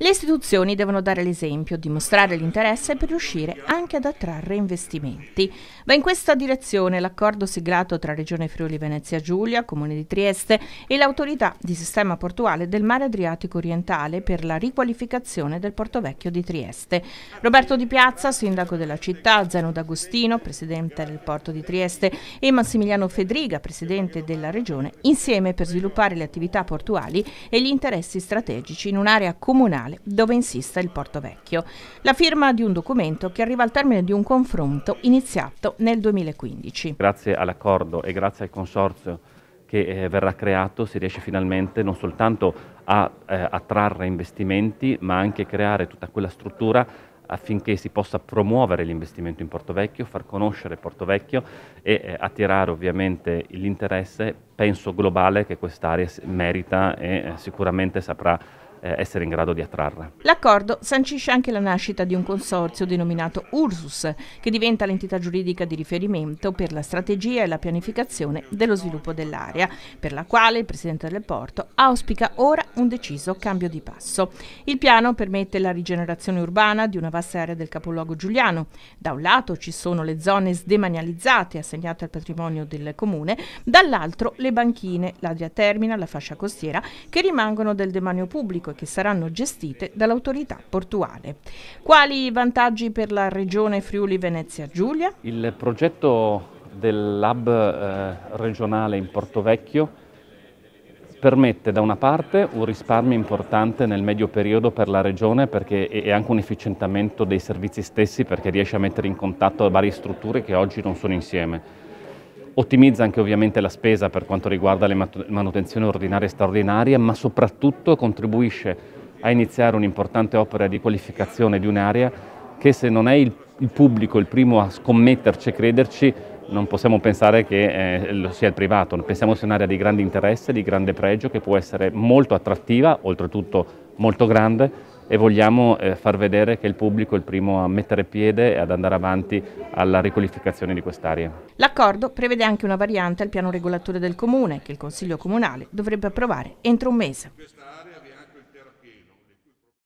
Le istituzioni devono dare l'esempio, dimostrare l'interesse per riuscire anche ad attrarre investimenti. Va in questa direzione l'accordo siglato tra Regione Friuli Venezia Giulia, Comune di Trieste e l'autorità di sistema portuale del mare Adriatico orientale per la riqualificazione del porto vecchio di Trieste. Roberto Di Piazza, sindaco della città, Zeno D'Agostino, presidente del porto di Trieste e Massimiliano Fedriga, presidente della regione, insieme per sviluppare le attività portuali e gli interessi strategici in un'area comunale Tribunale, dove insiste il Porto Vecchio, la firma di un documento che arriva al termine di un confronto iniziato nel 2015. Grazie all'accordo e grazie al consorzio che eh, verrà creato si riesce finalmente non soltanto a eh, attrarre investimenti ma anche creare tutta quella struttura affinché si possa promuovere l'investimento in Porto Vecchio, far conoscere Porto Vecchio e eh, attirare ovviamente l'interesse, penso globale, che quest'area merita e eh, sicuramente saprà eh, essere in grado di attrarre. L'accordo sancisce anche la nascita di un consorzio denominato Ursus, che diventa l'entità giuridica di riferimento per la strategia e la pianificazione dello sviluppo dell'area, per la quale il Presidente del Porto auspica ora un deciso cambio di passo. Il piano permette la rigenerazione urbana di una vasta area del capoluogo giuliano. Da un lato ci sono le zone sdemanializzate assegnate al patrimonio del comune, dall'altro le banchine, l'Adria Termina, la fascia costiera, che rimangono del demanio pubblico e che saranno gestite dall'autorità portuale. Quali vantaggi per la regione Friuli Venezia Giulia? Il progetto dell'hub eh, regionale in Porto Vecchio permette da una parte un risparmio importante nel medio periodo per la regione perché, e anche un efficientamento dei servizi stessi perché riesce a mettere in contatto varie strutture che oggi non sono insieme ottimizza anche ovviamente la spesa per quanto riguarda le manutenzioni ordinarie e straordinarie, ma soprattutto contribuisce a iniziare un'importante opera di qualificazione di un'area che se non è il, il, pubblico il primo a scommetterci e crederci, non possiamo pensare che eh, lo sia il privato, pensiamo sia un'area di grande interesse, di grande pregio, che può essere molto attrattiva, oltretutto molto grande, e vogliamo eh, far vedere che il pubblico è il primo a mettere piede e ad andare avanti alla riqualificazione di quest'area. L'accordo prevede anche una variante al piano regolatore del Comune che il Consiglio Comunale dovrebbe approvare entro un mese.